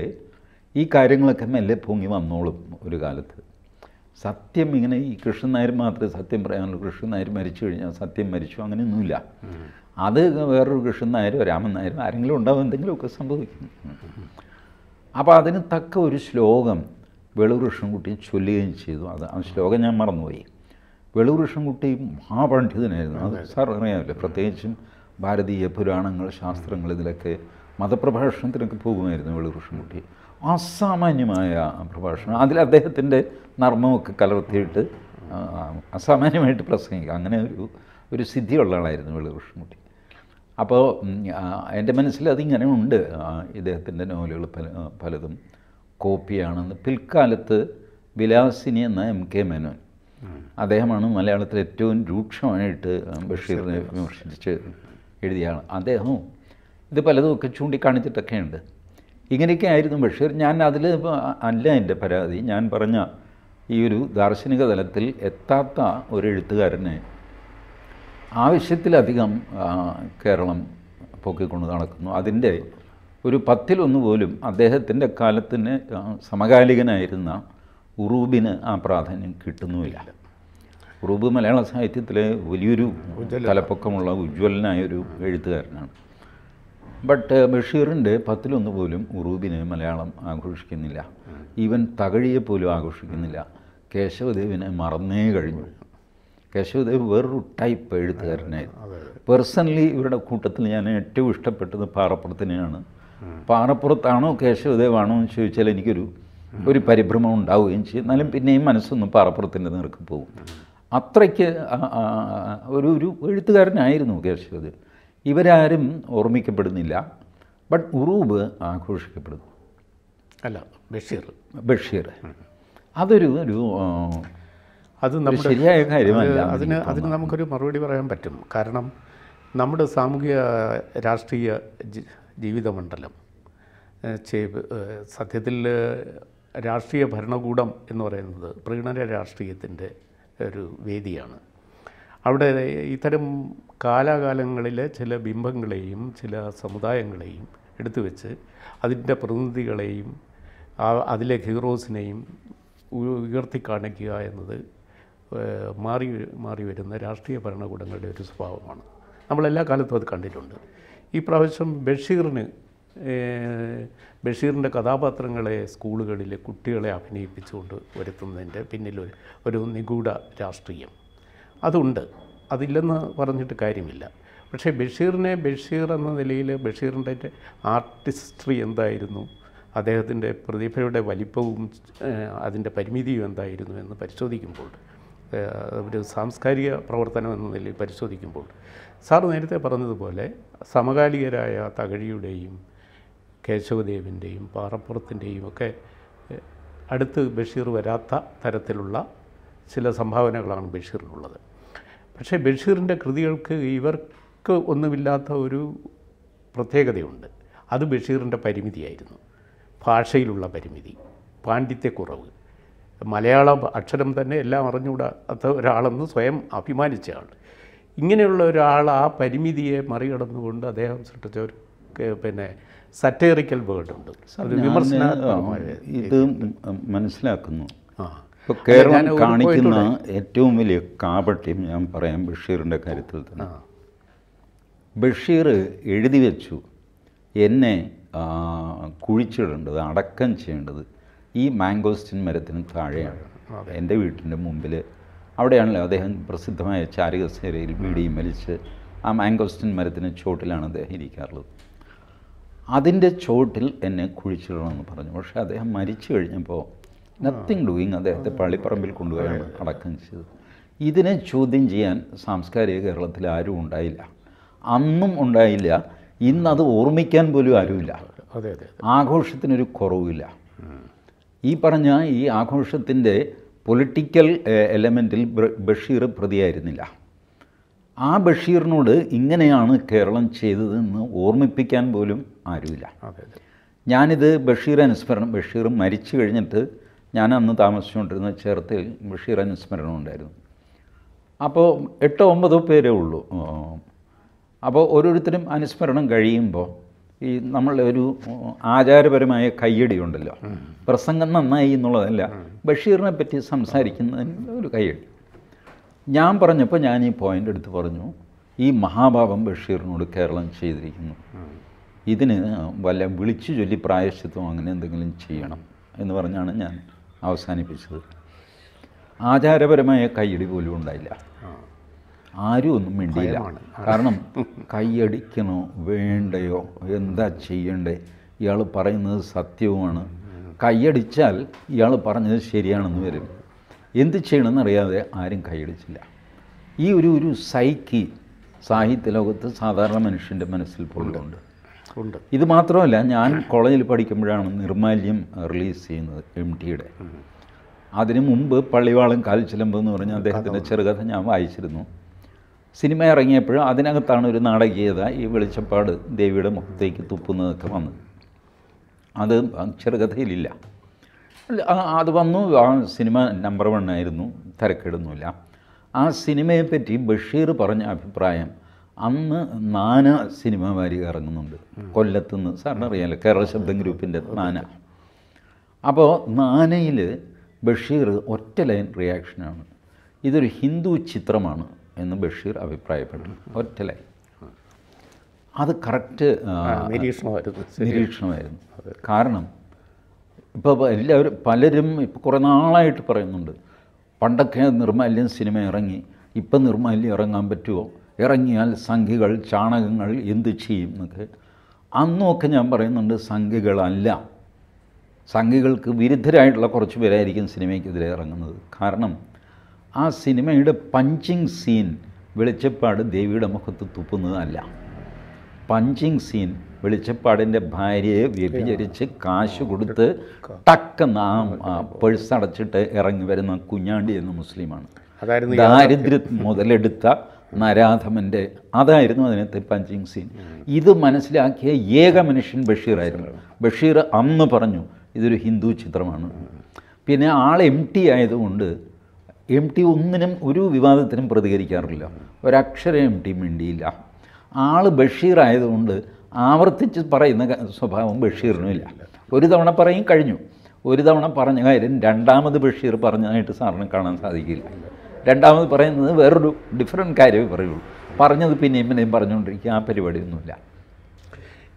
Speaker 1: ഈ കാര്യങ്ങളൊക്കെ മെല്ലെ പൊങ്ങി വന്നോളും ഒരു കാലത്ത് സത്യം ഇങ്ങനെ ഈ കൃഷ്ണൻ നായർ മാത്രമേ സത്യം പറയാനുള്ളൂ കൃഷ്ണൻ നായർ മരിച്ചു കഴിഞ്ഞാൽ സത്യം മരിച്ചു അങ്ങനെയൊന്നുമില്ല അത് വേറൊരു കൃഷ്ണൻ നായരോ രാമൻ നായരോ ആരെങ്കിലും ഉണ്ടാവും എന്തെങ്കിലുമൊക്കെ സംഭവിക്കും അപ്പോൾ അതിന് തക്ക ഒരു ശ്ലോകം വെളൂർ കൃഷ്ണൻകുട്ടി ചൊല്ലുകയും ചെയ്തു അത് ആ ശ്ലോകം ഞാൻ മറന്നുപോയി വെളൂർ കൃഷ്ണൻകുട്ടി മഹാപണ്ഡിതനായിരുന്നു അത് സാർ അറിയാമല്ലോ പ്രത്യേകിച്ചും ഭാരതീയ പുരാണങ്ങൾ ശാസ്ത്രങ്ങൾ ഇതിലൊക്കെ മതപ്രഭാഷണത്തിനൊക്കെ പോകുമായിരുന്നു വെളൂർ കൃഷ്ണൻകുട്ടി അസാമാന്യമായ പ്രഭാഷണം അതിൽ അദ്ദേഹത്തിൻ്റെ നർമ്മമൊക്കെ കലർത്തിയിട്ട് അസാമാന്യമായിട്ട് പ്രസംഗിക്കുക അങ്ങനെ ഒരു ഒരു സിദ്ധിയുള്ള ആളായിരുന്നു വെളൂർ കൃഷ്ണൻകുട്ടി അപ്പോൾ എൻ്റെ മനസ്സിൽ അതിങ്ങനെ ഉണ്ട് ഇദ്ദേഹത്തിൻ്റെ നോവലുകൾ പല പലതും കോപ്പിയാണെന്ന് പിൽക്കാലത്ത് വിലാസിനി എന്ന എം കെ മേനോൻ അദ്ദേഹമാണ് മലയാളത്തിൽ ഏറ്റവും രൂക്ഷമായിട്ട് ബഷീറിനെ വിമർശിച്ച് എഴുതിയാണ് അദ്ദേഹം ഇത് പലതുമൊക്കെ ചൂണ്ടിക്കാണിച്ചിട്ടൊക്കെ ഉണ്ട് ഇങ്ങനെയൊക്കെ ആയിരുന്നു ബഷീർ ഞാൻ അതിൽ അല്ല എൻ്റെ പരാതി ഞാൻ പറഞ്ഞ ഈ ഒരു ദാർശനിക തലത്തിൽ എത്താത്ത ഒരു എഴുത്തുകാരനെ ആവശ്യത്തിലധികം കേരളം പൊക്കിക്കൊണ്ട് നടക്കുന്നു അതിൻ്റെ ഒരു പത്തിലൊന്ന് പോലും അദ്ദേഹത്തിൻ്റെ കാലത്തിന് സമകാലികനായിരുന്ന ഉറൂബിന് ആ പ്രാധാന്യം കിട്ടുന്നുമില്ല ഉറൂബ് മലയാള സാഹിത്യത്തിലെ വലിയൊരു തലപ്പൊക്കമുള്ള ഉജ്ജ്വലനായൊരു എഴുത്തുകാരനാണ് ബട്ട് ബഷീറിൻ്റെ പത്തിലൊന്ന് പോലും ഉറൂബിന് മലയാളം ആഘോഷിക്കുന്നില്ല ഈവൻ തകഴിയെ പോലും ആഘോഷിക്കുന്നില്ല കേശവദേവിനെ മറന്നേ കഴിഞ്ഞു കേശവദേവ് വേറൊരു ടൈപ്പ് എഴുത്തുകാരനായിരുന്നു പേഴ്സണലി ഇവരുടെ കൂട്ടത്തിൽ ഞാൻ ഏറ്റവും ഇഷ്ടപ്പെട്ടത് പാറപ്പുറത്തിനെയാണ് പാറപ്പുറത്താണോ കേശവദേവാണോ എന്ന് ചോദിച്ചാൽ എനിക്കൊരു ഒരു പരിഭ്രമം ഉണ്ടാവുകയും ചെയ്യും എന്നാലും പിന്നെയും മനസ്സൊന്നും പാറപ്പുറത്തിൻ്റെ നേർക്ക് പോകും അത്രയ്ക്ക് ഒരു ഒരു എഴുത്തുകാരനായിരുന്നു കേശവദേവ് ഇവരാരും ഓർമ്മിക്കപ്പെടുന്നില്ല ബട്ട് ഉറൂബ് ആഘോഷിക്കപ്പെടുന്നു അല്ല ബഷീർ ബഷീർ അതൊരു ഒരു അത് നമ്മുടെ ശരിയായ കാര്യമല്ല അതിന്
Speaker 2: അതിന് നമുക്കൊരു മറുപടി പറയാൻ പറ്റും കാരണം നമ്മുടെ സാമൂഹിക രാഷ്ട്രീയ ജീവിതമണ്ഡലം സത്യത്തിൽ രാഷ്ട്രീയ ഭരണകൂടം എന്ന് പറയുന്നത് പ്രീണന രാഷ്ട്രീയത്തിൻ്റെ ഒരു വേദിയാണ് അവിടെ ഇത്തരം കാലാകാലങ്ങളിലെ ചില ബിംബങ്ങളെയും ചില സമുദായങ്ങളെയും എടുത്തു വെച്ച് അതിൻ്റെ പ്രതിനിധികളെയും അതിലെ ഹീറോസിനെയും ഉയർത്തി കാണിക്കുക എന്നത് മാറി മാറി വരുന്ന രാഷ്ട്രീയ ഭരണകൂടങ്ങളുടെ ഒരു സ്വഭാവമാണ് നമ്മളെല്ലാ കാലത്തും അത് കണ്ടിട്ടുണ്ട് ഈ പ്രാവശ്യം ബഷീറിന് ബഷീറിൻ്റെ കഥാപാത്രങ്ങളെ സ്കൂളുകളിൽ കുട്ടികളെ അഭിനയിപ്പിച്ചുകൊണ്ട് വരുത്തുന്നതിൻ്റെ പിന്നിൽ ഒരു ഒരു നിഗൂഢ രാഷ്ട്രീയം അതുണ്ട് അതില്ലെന്ന് പറഞ്ഞിട്ട് കാര്യമില്ല പക്ഷേ ബഷീറിനെ ബഷീർ എന്ന നിലയിൽ ബഷീറിൻ്റെ ആർട്ടിസ്ട്രി എന്തായിരുന്നു അദ്ദേഹത്തിൻ്റെ പ്രതിഭയുടെ വലിപ്പവും അതിൻ്റെ പരിമിതിയും എന്തായിരുന്നു എന്ന് പരിശോധിക്കുമ്പോൾ ഒരു സാംസ്കാരിക പ്രവർത്തനം എന്ന നിലയിൽ പരിശോധിക്കുമ്പോൾ സാർ നേരത്തെ പറഞ്ഞതുപോലെ സമകാലികരായ തകഴിയുടെയും കേശവദേവിൻ്റെയും പാറപ്പുറത്തിൻ്റെയും ഒക്കെ അടുത്ത് ബഷീർ വരാത്ത തരത്തിലുള്ള ചില സംഭാവനകളാണ് ബഷീറിനുള്ളത് പക്ഷേ ബഷീറിൻ്റെ കൃതികൾക്ക് ഇവർക്ക് ഒന്നുമില്ലാത്ത ഒരു പ്രത്യേകതയുണ്ട് അത് ബഷീറിൻ്റെ പരിമിതിയായിരുന്നു ഭാഷയിലുള്ള പരിമിതി പാണ്ഡിത്യക്കുറവ് മലയാള അക്ഷരം തന്നെ എല്ലാം അറിഞ്ഞുകൂടാത്ത ഒരാളെന്ന് സ്വയം അഭിമാനിച്ച ആൾ ഇങ്ങനെയുള്ള ഒരാൾ ആ പരിമിതിയെ മറികടന്നുകൊണ്ട് അദ്ദേഹം സൃഷ്ടിച്ച ഒരു പിന്നെ സറ്റേറിക്കൽ വേർഡുണ്ട് വിമർശന ഇത്
Speaker 1: മനസ്സിലാക്കുന്നു ഇപ്പോൾ കേരളം കാണിക്കുന്ന ഏറ്റവും വലിയ കാപട്യം ഞാൻ പറയാം ബഷീറിൻ്റെ കാര്യത്തിൽ തന്നെ ബഷീർ എഴുതി വെച്ചു എന്നെ കുഴിച്ചിടേണ്ടത് അടക്കം ചെയ്യേണ്ടത് ഈ മാംഗോസ്റ്റിൻ മരത്തിന് താഴെയാണ് എൻ്റെ വീട്ടിൻ്റെ മുമ്പിൽ അവിടെയാണല്ലോ അദ്ദേഹം പ്രസിദ്ധമായ ചാരകസേരയിൽ വീടിയും വലിച്ച് ആ മാംഗോസ്റ്റിൻ മരത്തിന് ചോട്ടിലാണ് അദ്ദേഹം ഇരിക്കാറുള്ളത് അതിൻ്റെ ചോട്ടിൽ എന്നെ കുഴിച്ചിടണമെന്ന് പറഞ്ഞു പക്ഷേ അദ്ദേഹം മരിച്ചു കഴിഞ്ഞപ്പോൾ നത്തിങ് ഡൂയിങ് അദ്ദേഹത്തെ പള്ളിപ്പറമ്പിൽ കൊണ്ടുപോയാണ് അടക്കം ചെയ്തത് ഇതിനെ ചോദ്യം ചെയ്യാൻ സാംസ്കാരിക കേരളത്തിൽ ആരും ഉണ്ടായില്ല അന്നും ഉണ്ടായില്ല ഇന്നത് ഓർമ്മിക്കാൻ പോലും ആരുമില്ല ആഘോഷത്തിനൊരു കുറവില്ല ഈ പറഞ്ഞ ഈ ആഘോഷത്തിൻ്റെ പൊളിറ്റിക്കൽ എലമെൻറ്റിൽ ബഷീർ പ്രതിയായിരുന്നില്ല ആ ബഷീറിനോട് ഇങ്ങനെയാണ് കേരളം ചെയ്തതെന്ന് ഓർമ്മിപ്പിക്കാൻ പോലും ആരുമില്ല ഞാനിത് ബഷീർ അനുസ്മരണം ബഷീർ മരിച്ചു കഴിഞ്ഞിട്ട് ഞാൻ അന്ന് താമസിച്ചുകൊണ്ടിരുന്ന ചേർത്തിൽ ബഷീർ അനുസ്മരണം ഉണ്ടായിരുന്നു അപ്പോൾ എട്ടോ ഒമ്പതോ പേരേ ഉള്ളൂ അപ്പോൾ ഓരോരുത്തരും അനുസ്മരണം കഴിയുമ്പോൾ ഈ നമ്മളുടെ ഒരു ആചാരപരമായ കയ്യടിയുണ്ടല്ലോ പ്രസംഗം നന്നായി എന്നുള്ളതല്ല ബഷീറിനെ പറ്റി സംസാരിക്കുന്നതിന് ഒരു കയ്യടി ഞാൻ പറഞ്ഞപ്പോൾ ഞാൻ ഈ പോയിൻ്റ് എടുത്ത് പറഞ്ഞു ഈ മഹാഭാവം ബഷീറിനോട് കേരളം ചെയ്തിരിക്കുന്നു ഇതിന് വല്ല വിളിച്ചു ചൊല്ലി പ്രായശ്ചിത്തം അങ്ങനെ എന്തെങ്കിലും ചെയ്യണം എന്ന് പറഞ്ഞാണ് ഞാൻ അവസാനിപ്പിച്ചത് ആചാരപരമായ കയ്യടി പോലും ഉണ്ടായില്ല ആരും ഒന്നും മിണ്ടിയില്ല കാരണം കൈയടിക്കണോ വേണ്ടയോ എന്താ ചെയ്യണ്ടേ ഇയാൾ പറയുന്നത് സത്യവുമാണ് കൈയടിച്ചാൽ ഇയാൾ പറഞ്ഞത് ശരിയാണെന്ന് വരും എന്ത് ചെയ്യണമെന്ന് അറിയാതെ ആരും കൈയടിച്ചില്ല ഈ ഒരു ഒരു സൈക്കി സാഹിത്യ ലോകത്ത് സാധാരണ മനുഷ്യൻ്റെ മനസ്സിൽ പോലുണ്ട് ഉണ്ട് ഇത് മാത്രമല്ല ഞാൻ കോളേജിൽ പഠിക്കുമ്പോഴാണ് നിർമാല്യം റിലീസ് ചെയ്യുന്നത് എം ടിയുടെ അതിനു മുമ്പ് പള്ളിവാളം കാൽച്ചിലമ്പെന്ന് എന്ന് പറഞ്ഞ അദ്ദേഹത്തിൻ്റെ ചെറുകഥ ഞാൻ വായിച്ചിരുന്നു സിനിമ ഇറങ്ങിയപ്പോഴും അതിനകത്താണ് ഒരു നാടകീയത ഈ വെളിച്ചപ്പാട് ദേവിയുടെ മുഖത്തേക്ക് തുപ്പുന്നതൊക്കെ വന്നത് അത് ചെറുകഥയിലില്ല അത് വന്നു ആ സിനിമ നമ്പർ വൺ ആയിരുന്നു തിരക്കിടുന്നില്ല ആ സിനിമയെ പറ്റി ബഷീർ പറഞ്ഞ അഭിപ്രായം അന്ന് നാന സിനിമ വാരിക ഇറങ്ങുന്നുണ്ട് കൊല്ലത്തുനിന്ന് സാറിന് അറിയാമല്ലോ കേരള ശബ്ദം ഗ്രൂപ്പിൻ്റെ നാന അപ്പോൾ നാനയിൽ ബഷീർ ഒറ്റ ലൈൻ റിയാക്ഷനാണ് ഇതൊരു ഹിന്ദു ചിത്രമാണ് എന്ന് ബഷീർ അഭിപ്രായപ്പെട്ടു ഒറ്റലായി അത് കറക്റ്റ് നിരീക്ഷണമായിരുന്നു നിരീക്ഷണമായിരുന്നു കാരണം ഇപ്പോൾ എല്ലാവരും പലരും ഇപ്പോൾ കുറേ നാളായിട്ട് പറയുന്നുണ്ട് പണ്ടൊക്കെ നിർമാല്യം സിനിമ ഇറങ്ങി ഇപ്പം നിർമാല്യം ഇറങ്ങാൻ പറ്റുമോ ഇറങ്ങിയാൽ സംഖ്യകൾ ചാണകങ്ങൾ എന്ത് ചെയ്യും എന്നൊക്കെ അന്നൊക്കെ ഞാൻ പറയുന്നുണ്ട് സംഖ്യകളല്ല സംഖ്യകൾക്ക് വിരുദ്ധരായിട്ടുള്ള കുറച്ച് പേരായിരിക്കും സിനിമയ്ക്കെതിരെ ഇറങ്ങുന്നത് കാരണം ആ സിനിമയുടെ പഞ്ചിങ് സീൻ വെളിച്ചപ്പാട് ദേവിയുടെ മുഖത്ത് തുപ്പുന്നതല്ല പഞ്ചിങ് സീൻ വെളിച്ചപ്പാടിൻ്റെ ഭാര്യയെ വ്യഭിചരിച്ച് കാശ് കൊടുത്ത് ടക്കെന്ന് ആ പേഴ്സ് അടച്ചിട്ട് ഇറങ്ങി വരുന്ന കുഞ്ഞാണ്ടി എന്ന മുസ്ലിമാണ് ദാരിദ്ര്യം മുതലെടുത്ത നരാധമൻ്റെ അതായിരുന്നു അതിനകത്ത് പഞ്ചിങ് സീൻ ഇത് മനസ്സിലാക്കിയ ഏക മനുഷ്യൻ ബഷീറായിരുന്നു ബഷീർ അന്ന് പറഞ്ഞു ഇതൊരു ഹിന്ദു ചിത്രമാണ് പിന്നെ ആൾ എം ടി ആയതുകൊണ്ട് എം ടി ഒന്നിനും ഒരു വിവാദത്തിനും പ്രതികരിക്കാറില്ല ഒരക്ഷരം എം ടി മിണ്ടിയില്ല ആൾ ബഷീർ ആയതുകൊണ്ട് ആവർത്തിച്ച് പറയുന്ന സ്വഭാവം ബഷീറിനും ഇല്ല ഒരു തവണ പറയും കഴിഞ്ഞു ഒരു തവണ പറഞ്ഞ കാര്യം രണ്ടാമത് ബഷീർ പറഞ്ഞതായിട്ട് സാറിന് കാണാൻ സാധിക്കില്ല രണ്ടാമത് പറയുന്നത് വേറൊരു ഡിഫറെൻറ്റ് കാര്യമേ പറയുള്ളൂ പറഞ്ഞത് പിന്നെയും പിന്നെയും പറഞ്ഞുകൊണ്ടിരിക്കുക ആ പരിപാടിയൊന്നുമില്ല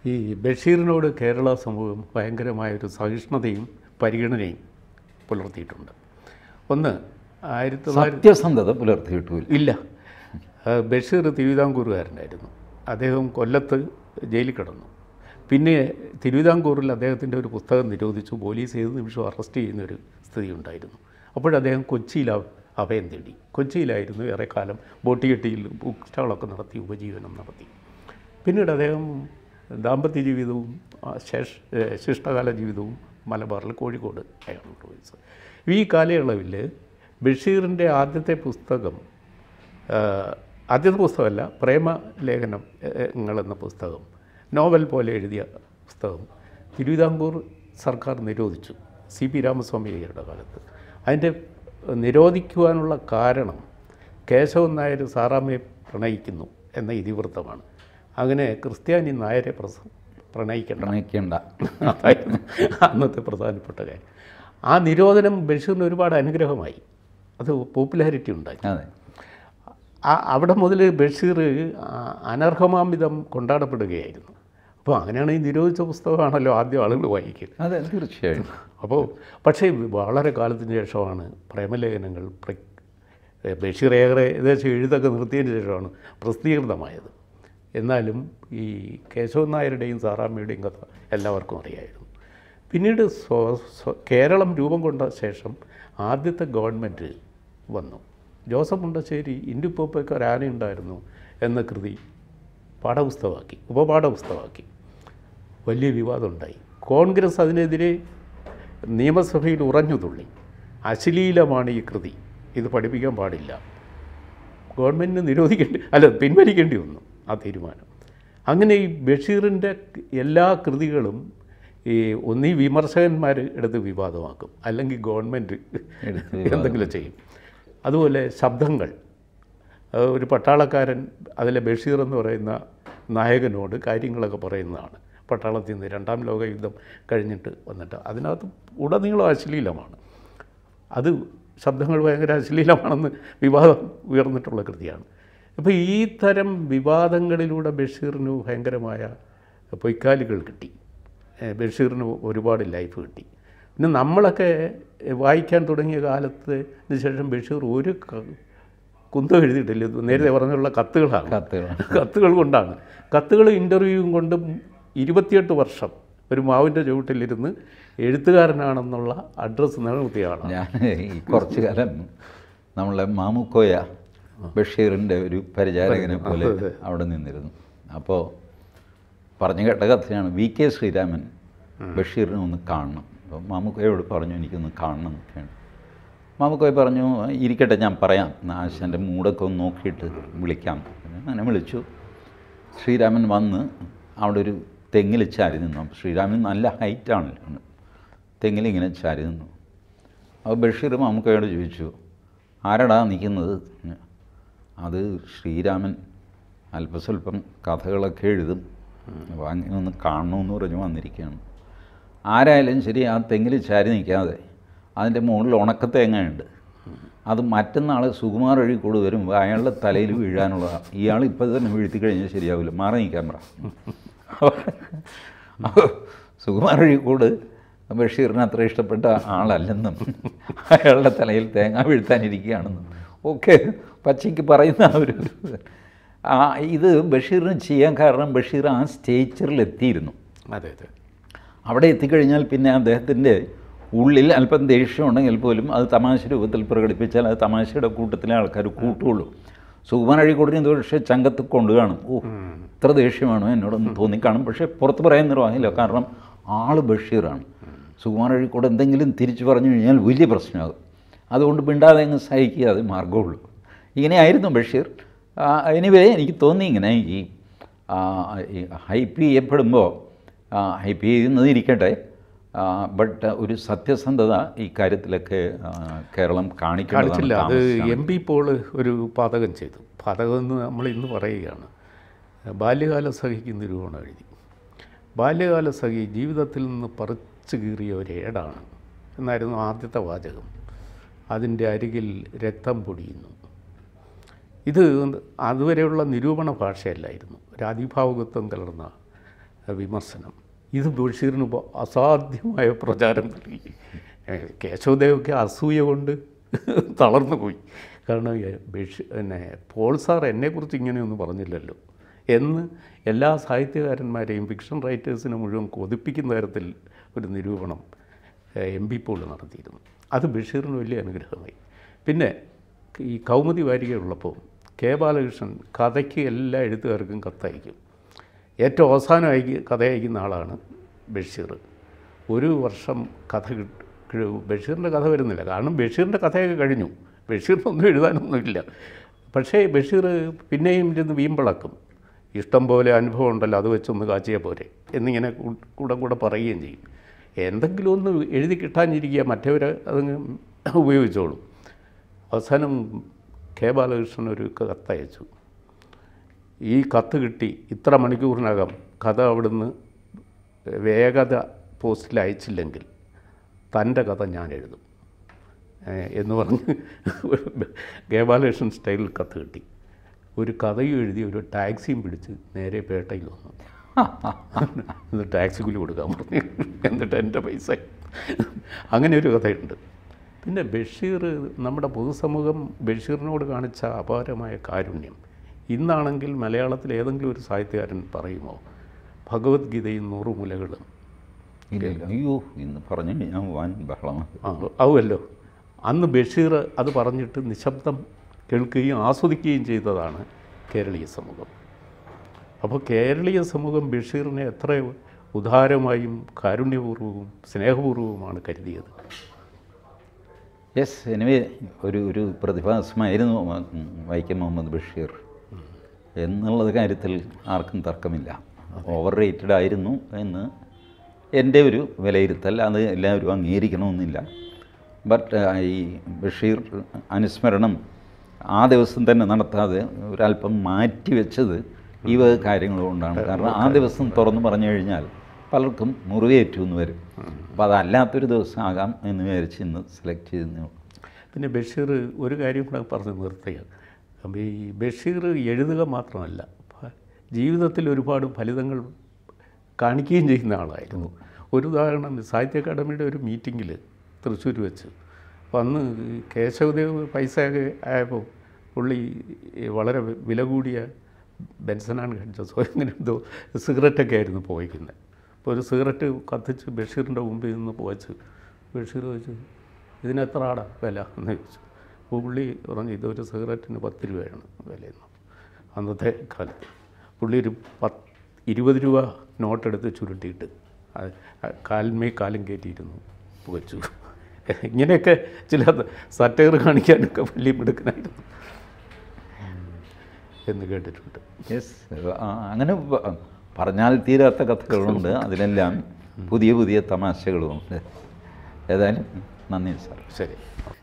Speaker 1: ഈ ബഷീറിനോട് കേരള സമൂഹം ഭയങ്കരമായൊരു
Speaker 2: സഹിഷ്ണുതയും പരിഗണനയും പുലർത്തിയിട്ടുണ്ട് ഒന്ന് ആയിരത്തി സത്യസന്ധത പുലർത്തിയിട്ടു ഇല്ല ബഷീർ തിരുവിതാംകൂറുകാരനായിരുന്നു അദ്ദേഹം കൊല്ലത്ത് ജയിലിൽ കിടന്നു പിന്നെ തിരുവിതാംകൂറിൽ അദ്ദേഹത്തിൻ്റെ ഒരു പുസ്തകം നിരോധിച്ചു പോലീസ് ഏത് നിമിഷം അറസ്റ്റ് ചെയ്യുന്ന ഒരു സ്ഥിതി ഉണ്ടായിരുന്നു അപ്പോഴദ്ദേഹം കൊച്ചിയിൽ അഭയം തേടി കൊച്ചിയിലായിരുന്നു ഏറെക്കാലം ബോട്ടിയെട്ടിയിൽ ബുക്ക് സ്റ്റാളൊക്കെ നടത്തി ഉപജീവനം നടത്തി പിന്നീട് അദ്ദേഹം ദാമ്പത്യ ജീവിതവും ശേഷ ശിഷ്ടകാല ജീവിതവും മലബാറിൽ കോഴിക്കോട് ആയിരുന്നു ഈ കാലയളവിൽ ബഷീറിൻ്റെ ആദ്യത്തെ പുസ്തകം ആദ്യത്തെ പുസ്തകമല്ല പ്രേമലേഖനം എന്ന പുസ്തകം നോവൽ പോലെ എഴുതിയ പുസ്തകം തിരുവിതാംകൂർ സർക്കാർ നിരോധിച്ചു സി പി രാമസ്വാമി അയ്യരുടെ കാലത്ത് അതിൻ്റെ നിരോധിക്കുവാനുള്ള കാരണം കേശവൻ നായർ സാറാമ്മയെ പ്രണയിക്കുന്നു എന്ന ഇതിവൃത്തമാണ് അങ്ങനെ ക്രിസ്ത്യാനി നായരെ പ്രസ പ്രണയിക്കേണ്ട പ്രണയിക്കേണ്ട അതായിരുന്നു അന്നത്തെ പ്രധാനപ്പെട്ട കാര്യം ആ നിരോധനം ബഷീറിന് ഒരുപാട് അനുഗ്രഹമായി അത് പോപ്പുലാരിറ്റി ഉണ്ടായി അതെ അവിടെ മുതൽ ബഷീർ അനർഹമാംവിധം കൊണ്ടാടപ്പെടുകയായിരുന്നു അപ്പോൾ അങ്ങനെയാണ് ഈ നിരോധിച്ച പുസ്തകമാണല്ലോ ആദ്യം ആളുകൾ വായിക്കുന്നത് അതെ തീർച്ചയായും അപ്പോൾ പക്ഷേ വളരെ കാലത്തിന് ശേഷമാണ് പ്രേമലേഖനങ്ങൾ ബഷീർ ഏറെ ഏകദേശം എഴുതൊക്കെ നിർത്തിയതിന് ശേഷമാണ് പ്രസിദ്ധീകൃതമായത് എന്നാലും ഈ കേശവൻ നായരുടെയും സാറാമ്മയുടെയും കഥ എല്ലാവർക്കും അറിയായിരുന്നു പിന്നീട് കേരളം രൂപം കൊണ്ട ശേഷം ആദ്യത്തെ ഗവൺമെൻറ് വന്നു ജോസഫ് മുണ്ടശ്ശേരി ഇന്റുപ്പോപ്പയ്ക്ക് ഒരു ഉണ്ടായിരുന്നു എന്ന കൃതി പാഠപുസ്തകമാക്കി ഉപപാഠപുസ്തകമാക്കി വലിയ വിവാദമുണ്ടായി കോൺഗ്രസ് അതിനെതിരെ നിയമസഭയിൽ ഉറഞ്ഞു തുള്ളി അശ്ലീലമാണ് ഈ കൃതി ഇത് പഠിപ്പിക്കാൻ പാടില്ല ഗവൺമെൻറ്റിന് നിരോധിക്കേണ്ടി അല്ല പിൻവലിക്കേണ്ടി വന്നു ആ തീരുമാനം അങ്ങനെ ഈ ബഷീറിൻ്റെ എല്ലാ കൃതികളും ഈ ഒന്നീ വിമർശകന്മാർ എടുത്ത് വിവാദമാക്കും അല്ലെങ്കിൽ ഗവൺമെൻറ് എന്തെങ്കിലും ചെയ്യും അതുപോലെ ശബ്ദങ്ങൾ ഒരു പട്ടാളക്കാരൻ അതിലെ ബഷീർ എന്ന് പറയുന്ന നായകനോട് കാര്യങ്ങളൊക്കെ പറയുന്നതാണ് പട്ടാളത്തിൽ നിന്ന് രണ്ടാം ലോക യുദ്ധം കഴിഞ്ഞിട്ട് വന്നിട്ട് അതിനകത്ത് ഉടനീളം അശ്ലീലമാണ് അത് ശബ്ദങ്ങൾ ഭയങ്കര അശ്ലീലമാണെന്ന് വിവാദം ഉയർന്നിട്ടുള്ള കൃതിയാണ് അപ്പോൾ ഈ തരം വിവാദങ്ങളിലൂടെ ബഷീറിന് ഭയങ്കരമായ പൊയ്ക്കാലുകൾ കിട്ടി ബഷീറിന് ഒരുപാട് ലൈഫ് കിട്ടി പിന്നെ നമ്മളൊക്കെ വായിക്കാൻ തുടങ്ങിയ കാലത്ത് ശേഷം ബഷീർ ഒരു കുന്തം എഴുതിയിട്ടില്ല നേരത്തെ പറഞ്ഞുള്ള കത്തുകളാണ് കത്തുകൾ കത്തുകൾ കൊണ്ടാണ് കത്തുകൾ ഇൻ്റർവ്യൂവും കൊണ്ടും ഇരുപത്തിയെട്ട് വർഷം ഒരു മാവിൻ്റെ ചുവട്ടിലിരുന്ന് എഴുത്തുകാരനാണെന്നുള്ള അഡ്രസ്സ് നിലനിർത്തിയാണ് ഞാൻ
Speaker 1: ഈ കുറച്ച് കാലം നമ്മളെ മാമുക്കോയ ബഷീറിൻ്റെ ഒരു പരിചാരകനെ പോലെ അവിടെ നിന്നിരുന്നു അപ്പോൾ പറഞ്ഞു കേട്ട കഥയാണ് വി കെ ശ്രീരാമൻ ബഷീറിനെ ഒന്ന് കാണണം അപ്പം മാമുക്കോയോട് പറഞ്ഞു എനിക്കൊന്ന് കാണണം എന്നൊക്കെയാണ് മാമുക്കോയ പറഞ്ഞു ഇരിക്കട്ടെ ഞാൻ പറയാം നാശൻ്റെ മൂടൊക്കെ ഒന്ന് നോക്കിയിട്ട് വിളിക്കാം അങ്ങനെ വിളിച്ചു ശ്രീരാമൻ വന്ന് അവിടെ ഒരു തെങ്ങിൽ ചാരി നിന്നു ശ്രീരാമൻ നല്ല ഹൈറ്റാണല്ലോ തെങ്ങിലിങ്ങനെ ചാരി നിന്നു അപ്പോൾ ബഷീർ മാമുക്കോയോട് ചോദിച്ചു ആരടാ നിൽക്കുന്നത് അത് ശ്രീരാമൻ അല്പസ്വല്പം കഥകളൊക്കെ എഴുതും വാങ്ങി ഒന്ന് കാണണമെന്ന് പറഞ്ഞ് വന്നിരിക്കുകയാണ് ആരായാലും ശരി ആ തെങ്ങിൽ ചാരി നിൽക്കാതെ അതിൻ്റെ മുകളിൽ ഉണക്കത്തേങ്ങയുണ്ട് അത് മറ്റന്നാൾ സുകുമാർ വഴി കൂടെ വരുമ്പോൾ അയാളുടെ തലയിൽ വീഴാനുള്ളതാണ് ഇയാൾ ഇപ്പോൾ തന്നെ വീഴ്ത്തി കഴിഞ്ഞാൽ ശരിയാവില്ല മാറി നിൽക്കാൻ പറ സുകുമാർ വഴി കൂട് ബഷീറിന് അത്ര ഇഷ്ടപ്പെട്ട ആളല്ലെന്നും അയാളുടെ തലയിൽ തേങ്ങ വീഴ്ത്താനിരിക്കുകയാണെന്നും ഓക്കെ പച്ചയ്ക്ക് പറയുന്ന ഒരു ഇത് ബഷീറിന് ചെയ്യാൻ കാരണം ബഷീർ ആ സ്റ്റേച്ചറിലെത്തിയിരുന്നു അതെ അതെ അവിടെ എത്തിക്കഴിഞ്ഞാൽ പിന്നെ അദ്ദേഹത്തിൻ്റെ ഉള്ളിൽ അല്പം ദേഷ്യമുണ്ടെങ്കിൽ പോലും അത് തമാശ രൂപത്തിൽ പ്രകടിപ്പിച്ചാൽ അത് തമാശയുടെ കൂട്ടത്തിലെ ആൾക്കാർ കൂട്ടുള്ളൂ സുകുമാൻ അഴിക്കൂടിന് പക്ഷേ ചങ്കത്ത് കൊണ്ട് കാണും ഓ ഇത്ര ദേഷ്യമാണോ എന്നോടൊന്ന് തോന്നിക്കാണും പക്ഷേ പുറത്ത് പറയാൻ നിർവാഹമില്ല കാരണം ആൾ ബഷീറാണ് സുകുമാർ അഴിക്കൂട് എന്തെങ്കിലും തിരിച്ചു പറഞ്ഞു കഴിഞ്ഞാൽ വലിയ പ്രശ്നമാകും അതുകൊണ്ട് മിണ്ടാതെ അങ്ങ് സഹിക്കുക അത് മാർഗമുള്ളൂ ഇങ്ങനെയായിരുന്നു ബഷീർ എനിവേ എനിക്ക് തോന്നി ഇങ്ങനെ ഈ ഹൈപ്പ് ചെയ്യപ്പെടുമ്പോൾ ഹൈപ്പ് ചെയ്യുന്നത് ഇരിക്കട്ടെ ബട്ട് ഒരു സത്യസന്ധത ഈ കാര്യത്തിലൊക്കെ കേരളം കാണിക്കാണിച്ചില്ല അത് എം
Speaker 2: പി പോൾ ഒരു പാതകം ചെയ്തു പാതകം എന്ന് നമ്മൾ ഇന്ന് പറയുകയാണ് ബാല്യകാല സഖിക്ക് നിരൂപണം എഴുതി ബാല്യകാല സഖി ജീവിതത്തിൽ നിന്ന് പറിച്ചു കീറിയ ഒരു ഏടാണ് എന്നായിരുന്നു ആദ്യത്തെ വാചകം അതിൻ്റെ അരികിൽ രക്തം പൊടിയുന്നു ഇത് അതുവരെയുള്ള നിരൂപണ ഭാഷയല്ലായിരുന്നു ഒരു അതിഭാവകത്വം കലർന്ന വിമർശനം ഇത് ബഷീറിന് അസാധ്യമായ പ്രചാരം നൽകി കേശവദേവൊക്കെ അസൂയ കൊണ്ട് തളർന്നു പോയി കാരണം ബഷീർ പിന്നെ പോൾ സാർ എന്നെക്കുറിച്ച് ഇങ്ങനെയൊന്നും പറഞ്ഞില്ലല്ലോ എന്ന് എല്ലാ സാഹിത്യകാരന്മാരെയും ഫിക്ഷൻ റൈറ്റേഴ്സിനെ മുഴുവൻ കൊതിപ്പിക്കുന്ന തരത്തിൽ ഒരു നിരൂപണം എം പി പോൾ നടത്തിയിരുന്നു അത് ബഷീറിന് വലിയ അനുഗ്രഹമായി പിന്നെ ഈ കൗമുദി വാരികയുള്ളപ്പോൾ കെ ബാലകൃഷ്ണൻ കഥയ്ക്ക് എല്ലാ എഴുത്തുകാർക്കും കത്തയക്കും ഏറ്റവും അവസാനം അയക്ക് കഥ അയക്കുന്ന ആളാണ് ബഷീർ ഒരു വർഷം കഥ ബഷീറിൻ്റെ കഥ വരുന്നില്ല കാരണം ബഷീറിൻ്റെ കഥയൊക്കെ കഴിഞ്ഞു ബഷീറിനൊന്നും എഴുതാനൊന്നുമില്ല പക്ഷേ ബഷീർ പിന്നെയും ഇരുന്ന് വീമ്പിളക്കും ഇഷ്ടം പോലെ അനുഭവം ഉണ്ടല്ലോ അത് വെച്ചൊന്ന് കാച്ചിയ പോരെ എന്നിങ്ങനെ കൂടെ കൂടെ പറയുകയും ചെയ്യും എന്തെങ്കിലും ഒന്ന് എഴുതി കിട്ടാനിരിക്കുക മറ്റവർ അതങ്ങ് ഉപയോഗിച്ചോളും അവസാനം കെ ബാലകൃഷ്ണൻ ഒരു കത്തയച്ചു ഈ കത്ത് കിട്ടി ഇത്ര മണിക്കൂറിനകം കഥ അവിടുന്ന് വേഗത പോസ്റ്റിൽ അയച്ചില്ലെങ്കിൽ തൻ്റെ കഥ ഞാൻ എഴുതും എന്ന് പറഞ്ഞ് ഗോപാലകൃഷ്ണൻ സ്റ്റൈലിൽ കത്ത് കിട്ടി ഒരു കഥയും എഴുതി ഒരു ടാക്സിയും പിടിച്ച് നേരെ പേട്ടയിൽ വന്നു എന്നിട്ട് ടാക്സി കൂലി കൊടുക്കാൻ പറഞ്ഞു എന്നിട്ട് എൻ്റെ പൈസ അങ്ങനെ ഒരു കഥയുണ്ട് പിന്നെ ബഷീർ നമ്മുടെ പൊതുസമൂഹം ബഷീറിനോട് കാണിച്ച അപാരമായ കാരുണ്യം ഇന്നാണെങ്കിൽ മലയാളത്തിൽ ഏതെങ്കിലും ഒരു സാഹിത്യകാരൻ പറയുമോ ഭഗവത്ഗീതയും നൂറ് മുലകളും അയ്യോ ഇന്ന് പറഞ്ഞു ഞാൻ വാൻ ബഹളമാണ് ആവുമല്ലോ അന്ന് ബഷീർ അത് പറഞ്ഞിട്ട് നിശബ്ദം കേൾക്കുകയും ആസ്വദിക്കുകയും ചെയ്തതാണ് കേരളീയ സമൂഹം അപ്പോൾ കേരളീയ സമൂഹം ബഷീറിനെ എത്ര ഉദാരമായും കാരുണ്യപൂർവ്വവും
Speaker 1: സ്നേഹപൂർവ്വവുമാണ് കരുതിയത് യെസ് എനിവേ ഒരു ഒരു പ്രതിഭാസമായിരുന്നു വൈക്കം മുഹമ്മദ് ബഷീർ എന്നുള്ളത് കാര്യത്തിൽ ആർക്കും തർക്കമില്ല ഓവർ റേറ്റഡ് ആയിരുന്നു എന്ന് എൻ്റെ ഒരു വിലയിരുത്തൽ അത് എല്ലാവരും അംഗീകരിക്കണമെന്നില്ല ബട്ട് ഈ ബഷീർ അനുസ്മരണം ആ ദിവസം തന്നെ നടത്താതെ ഒരല്പം മാറ്റി വെച്ചത് ഈ വക കാര്യങ്ങൾ കൊണ്ടാണ് കാരണം ആ ദിവസം തുറന്നു പറഞ്ഞു കഴിഞ്ഞാൽ പലർക്കും മുറിവേറ്റു എന്ന് വരും അപ്പോൾ അതല്ലാത്തൊരു ദിവസം ആകാം എന്ന് വിചാരിച്ച് ഇന്ന് സെലക്ട് ചെയ്യുന്നു
Speaker 2: പിന്നെ ബഷീർ ഒരു കാര്യം കൂടെ പറഞ്ഞ് നിർത്തുകയാണ് അപ്പം ഈ ബഷീർ എഴുതുക മാത്രമല്ല ജീവിതത്തിൽ ഒരുപാട് ഫലിതങ്ങൾ കാണിക്കുകയും ചെയ്യുന്ന ആളായിരുന്നു ഒരു ഉദാഹരണം സാഹിത്യ അക്കാദമിയുടെ ഒരു മീറ്റിങ്ങിൽ തൃശ്ശൂർ വെച്ച് വന്ന് അന്ന് കേശവദേവ് പൈസ ആയപ്പോൾ പുള്ളി വളരെ വില കൂടിയ ബെൻസനാണ് കടിച്ചോ ഇങ്ങനെ എന്തോ സിഗരറ്റൊക്കെ ആയിരുന്നു പോയിക്കുന്നത് അപ്പോൾ ഒരു സിഗരറ്റ് കത്തിച്ച് ബഷീറിൻ്റെ മുമ്പിൽ നിന്ന് പോയച്ച് ബഷീർ ചോദിച്ചു ഇതിനെത്ര ആടാ വില എന്ന് ചോദിച്ചു അപ്പോൾ പുള്ളി പറഞ്ഞു ഇതൊരു സിഗരറ്റിന് പത്ത് രൂപയാണ് വിലയെന്ന് അന്നത്തെ കാലം പുള്ളി ഒരു പത്ത് ഇരുപത് രൂപ നോട്ടെടുത്ത് ചുരുട്ടിയിട്ട് കാലിന്മേ കാലും കയറ്റിയിരുന്നു പുകച്ചു ഇങ്ങനെയൊക്കെ ചില സറ്റയർ കാണിക്കാനൊക്കെ പുള്ളി
Speaker 1: മിടുക്കനായിരുന്നു എന്ന് കേട്ടിട്ടുണ്ട് യെസ് അങ്ങനെ പറഞ്ഞാൽ തീരാത്ത കഥകളുണ്ട് അതിനെല്ലാം പുതിയ പുതിയ തമാശകളുമുണ്ട് ഏതായാലും നന്ദി സാർ ശരി